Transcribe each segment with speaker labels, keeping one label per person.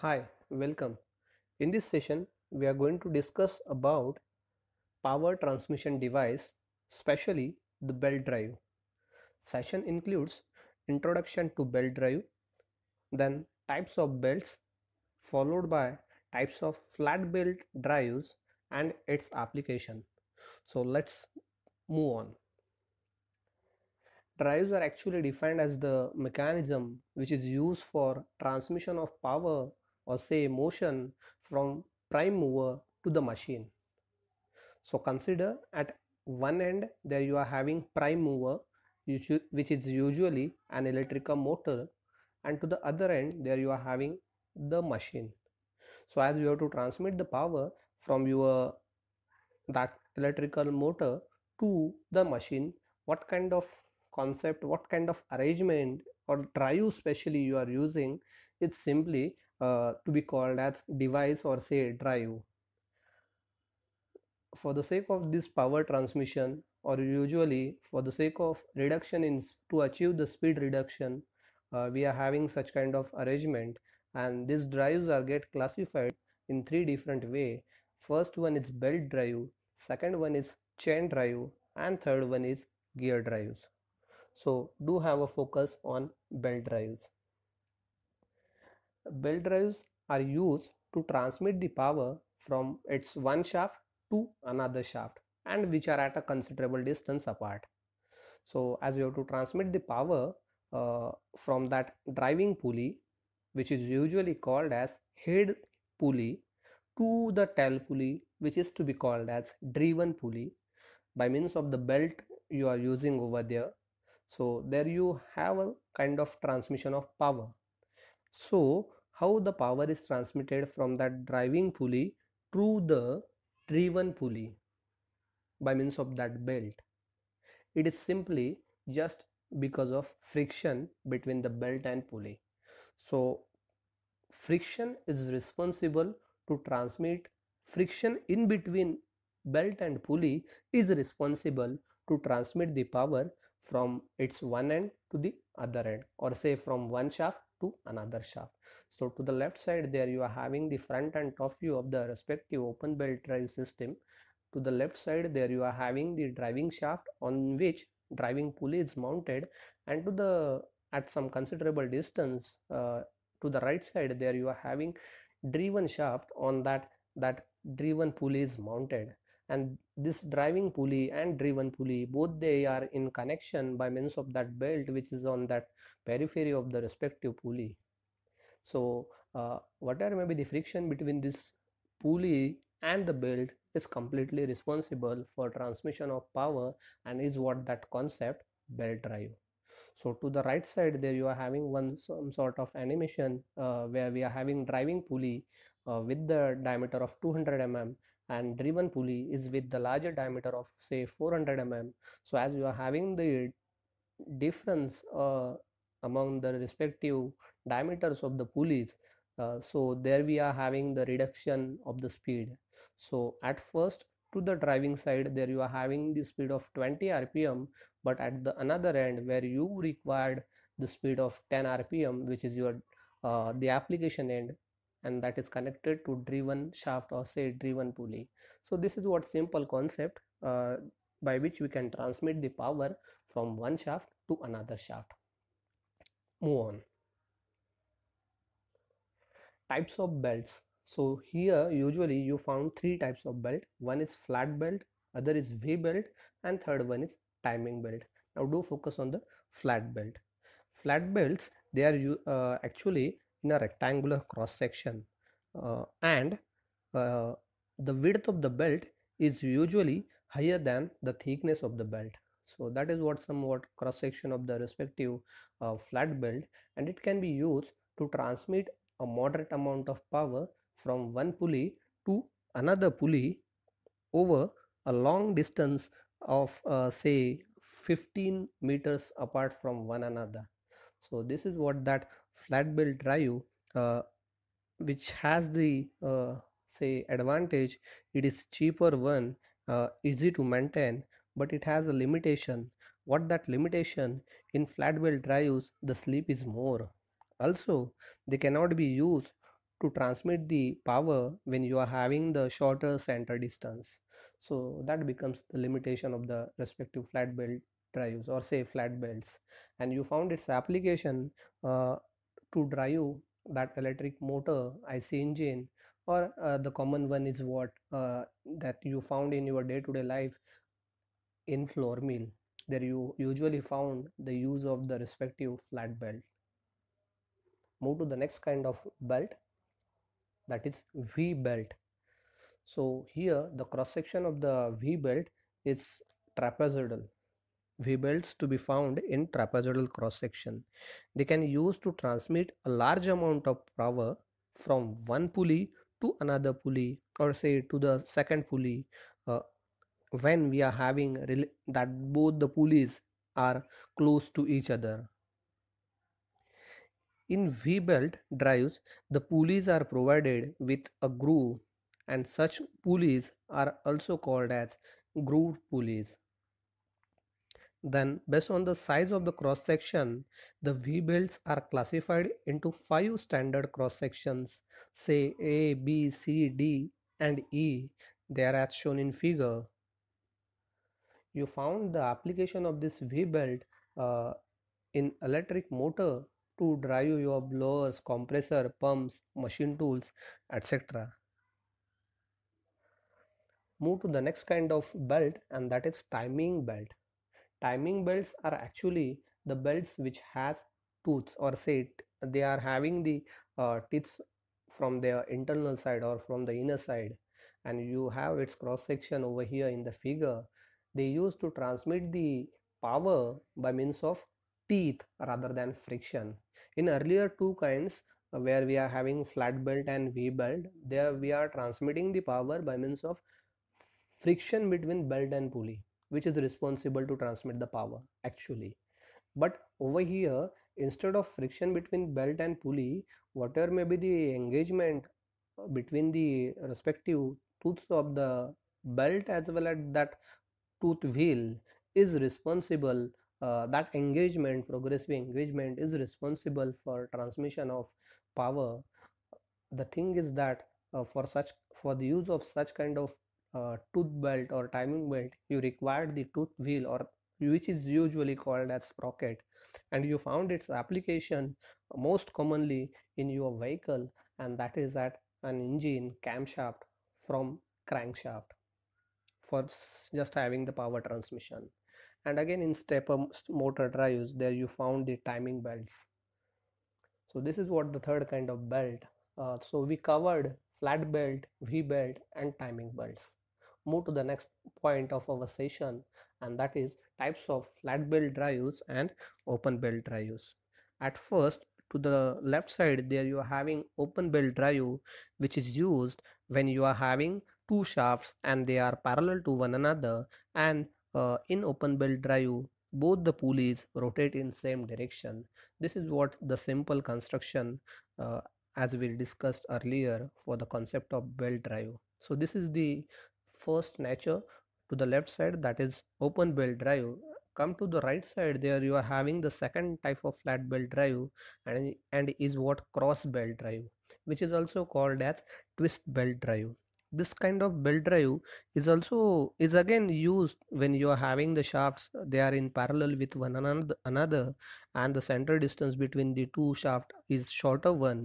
Speaker 1: Hi, welcome. In this session, we are going to discuss about power transmission device, especially the belt drive. Session includes introduction to belt drive, then types of belts, followed by types of flat belt drives and its application. So let's move on. Drives are actually defined as the mechanism which is used for transmission of power or say motion from prime mover to the machine. So consider at one end there you are having prime mover which is usually an electrical motor and to the other end there you are having the machine. So as you have to transmit the power from your that electrical motor to the machine what kind of concept what kind of arrangement or drive specially you are using it's simply uh, to be called as device or say drive. For the sake of this power transmission or usually for the sake of reduction in to achieve the speed reduction uh, we are having such kind of arrangement and these drives are get classified in three different way first one is belt drive second one is chain drive and third one is gear drives so do have a focus on belt drives Belt drives are used to transmit the power from its one shaft to another shaft and which are at a considerable distance apart. So as we have to transmit the power uh, from that driving pulley which is usually called as head pulley to the tail pulley which is to be called as driven pulley by means of the belt you are using over there. So there you have a kind of transmission of power. So how the power is transmitted from that driving pulley to the driven pulley by means of that belt it is simply just because of friction between the belt and pulley so friction is responsible to transmit friction in between belt and pulley is responsible to transmit the power from its one end to the other end or say from one shaft to another shaft. So to the left side there you are having the front and top view of the respective open belt drive system. To the left side there you are having the driving shaft on which driving pulley is mounted and to the at some considerable distance uh, to the right side there you are having driven shaft on that that driven pulley is mounted and this driving pulley and driven pulley both they are in connection by means of that belt which is on that periphery of the respective pulley so uh, whatever may be the friction between this pulley and the belt is completely responsible for transmission of power and is what that concept belt drive so to the right side there you are having one some sort of animation uh, where we are having driving pulley uh, with the diameter of 200 mm and driven pulley is with the larger diameter of say 400 mm so as you are having the difference uh, among the respective diameters of the pulleys uh, so there we are having the reduction of the speed so at first to the driving side there you are having the speed of 20 rpm but at the another end where you required the speed of 10 rpm which is your uh, the application end and that is connected to driven shaft or say driven pulley so this is what simple concept uh, by which we can transmit the power from one shaft to another shaft move on types of belts so here usually you found three types of belt one is flat belt other is v belt and third one is timing belt now do focus on the flat belt flat belts they are uh, actually in a rectangular cross section uh, and uh, the width of the belt is usually higher than the thickness of the belt so that is what somewhat cross section of the respective uh, flat belt and it can be used to transmit a moderate amount of power from one pulley to another pulley over a long distance of uh, say 15 meters apart from one another so this is what that flat belt drive uh, which has the uh, say advantage it is cheaper one uh, easy to maintain but it has a limitation what that limitation in flat belt drives the sleep is more also they cannot be used to transmit the power when you are having the shorter center distance so that becomes the limitation of the respective flat belt drives or say flat belts and you found its application uh, to drive that electric motor IC engine or uh, the common one is what uh, that you found in your day-to-day life in floor mill there you usually found the use of the respective flat belt move to the next kind of belt that is V belt so here the cross section of the V belt is trapezoidal V-belts to be found in trapezoidal cross-section. They can use to transmit a large amount of power from one pulley to another pulley or say to the second pulley uh, when we are having that both the pulleys are close to each other. In V-belt drives, the pulleys are provided with a groove and such pulleys are also called as grooved pulleys. Then, based on the size of the cross section, the V belts are classified into five standard cross sections, say A, B, C, D, and E. They are as shown in figure. You found the application of this V belt uh, in electric motor to drive your blowers, compressor, pumps, machine tools, etc. Move to the next kind of belt, and that is timing belt timing belts are actually the belts which has tooths or say they are having the uh, teeth from their internal side or from the inner side and you have its cross section over here in the figure they use to transmit the power by means of teeth rather than friction in earlier two kinds uh, where we are having flat belt and v belt there we are transmitting the power by means of friction between belt and pulley which is responsible to transmit the power actually but over here instead of friction between belt and pulley whatever may be the engagement uh, between the respective tooths of the belt as well as that tooth wheel is responsible uh, that engagement progressive engagement is responsible for transmission of power the thing is that uh, for such for the use of such kind of uh, tooth belt or timing belt you required the tooth wheel or which is usually called as sprocket and you found its application most commonly in your vehicle and that is at an engine camshaft from crankshaft for just having the power transmission and again in stepper motor drives there you found the timing belts so this is what the third kind of belt uh, so we covered flat belt v belt and timing belts move to the next point of our session and that is types of flat build drives and open build drives at first to the left side there you are having open build drive which is used when you are having two shafts and they are parallel to one another and uh, in open build drive both the pulleys rotate in same direction this is what the simple construction uh, as we discussed earlier for the concept of belt drive so this is the first nature to the left side that is open belt drive come to the right side there you are having the second type of flat belt drive and and is what cross belt drive which is also called as twist belt drive this kind of belt drive is also is again used when you are having the shafts they are in parallel with one another and the center distance between the two shaft is shorter one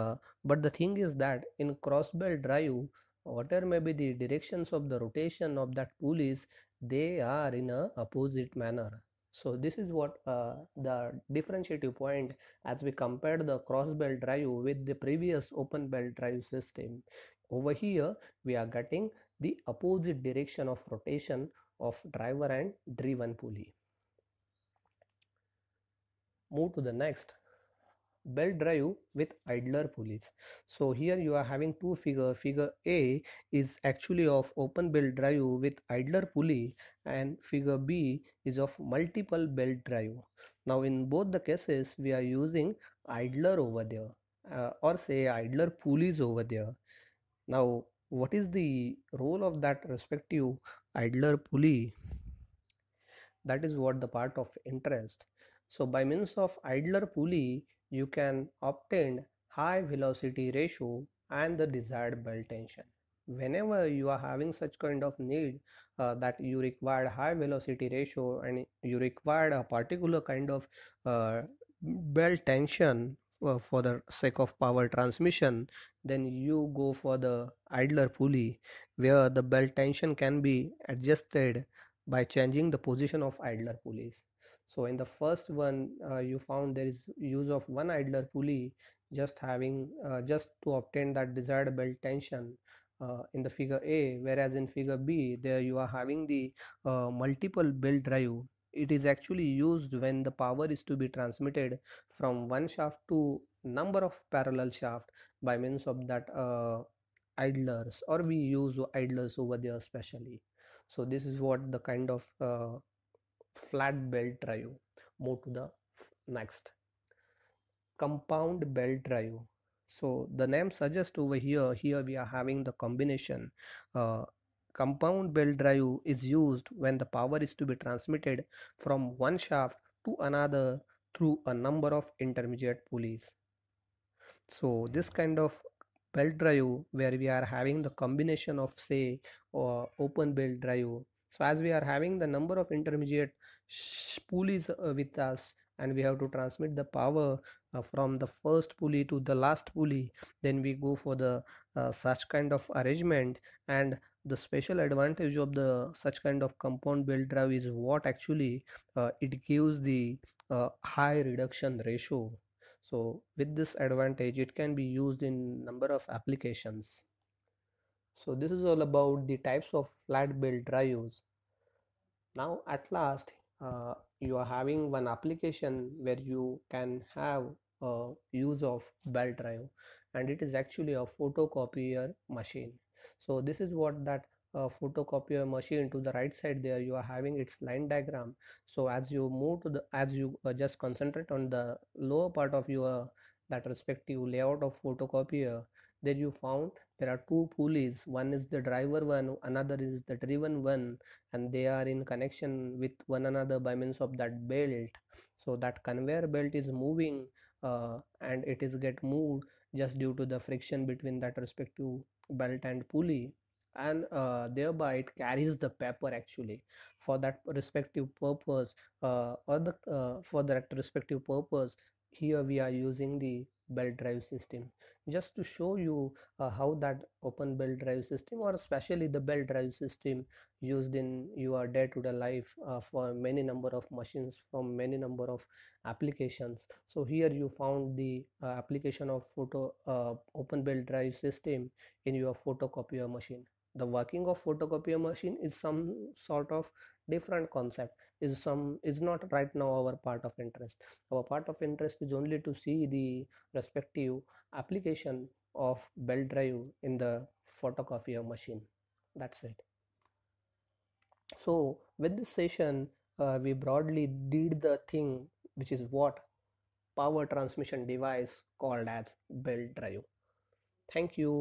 Speaker 1: uh, but the thing is that in cross belt drive whatever may be the directions of the rotation of that pulleys they are in a opposite manner so this is what uh, the differentiative point as we compare the cross belt drive with the previous open belt drive system over here we are getting the opposite direction of rotation of driver and driven pulley move to the next belt drive with idler pulleys so here you are having two figure figure a is actually of open belt drive with idler pulley and figure b is of multiple belt drive now in both the cases we are using idler over there uh, or say idler pulleys over there now what is the role of that respective idler pulley that is what the part of interest so by means of idler pulley you can obtain high velocity ratio and the desired belt tension whenever you are having such kind of need uh, that you require high velocity ratio and you require a particular kind of uh, belt tension uh, for the sake of power transmission then you go for the idler pulley where the belt tension can be adjusted by changing the position of idler pulleys so in the first one uh, you found there is use of one idler pulley just having uh, just to obtain that desired belt tension uh, in the figure A whereas in figure B there you are having the uh, multiple belt drive it is actually used when the power is to be transmitted from one shaft to number of parallel shaft by means of that uh, idlers or we use idlers over there specially. so this is what the kind of uh, flat belt drive move to the next compound belt drive so the name suggests over here here we are having the combination uh, compound belt drive is used when the power is to be transmitted from one shaft to another through a number of intermediate pulleys so this kind of belt drive where we are having the combination of say uh, open belt drive so as we are having the number of intermediate pulleys uh, with us and we have to transmit the power uh, from the first pulley to the last pulley then we go for the uh, such kind of arrangement and the special advantage of the such kind of compound belt drive is what actually uh, it gives the uh, high reduction ratio so with this advantage it can be used in number of applications so this is all about the types of flat belt drives. Now at last uh, you are having one application where you can have a use of belt drive and it is actually a photocopier machine. So this is what that uh, photocopier machine to the right side there you are having its line diagram so as you move to the as you uh, just concentrate on the lower part of your that respective layout of photocopier then you found there are two pulleys one is the driver one another is the driven one and they are in connection with one another by means of that belt so that conveyor belt is moving uh, and it is get moved just due to the friction between that respective belt and pulley and uh, thereby it carries the paper actually for that respective purpose uh, or the uh, for that respective purpose here we are using the belt drive system just to show you uh, how that open belt drive system or especially the belt drive system used in your day-to-day life uh, for many number of machines from many number of applications so here you found the uh, application of photo uh, open belt drive system in your photocopier machine the working of photocopier machine is some sort of different concept is some is not right now our part of interest our part of interest is only to see the respective application of belt drive in the photocopier machine that's it so with this session uh, we broadly did the thing which is what power transmission device called as belt drive thank you